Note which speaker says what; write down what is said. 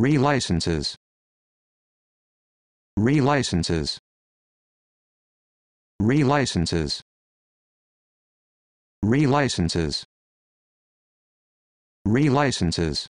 Speaker 1: Relicenses. Relicenses. Relicenses. Relicenses. Relicenses.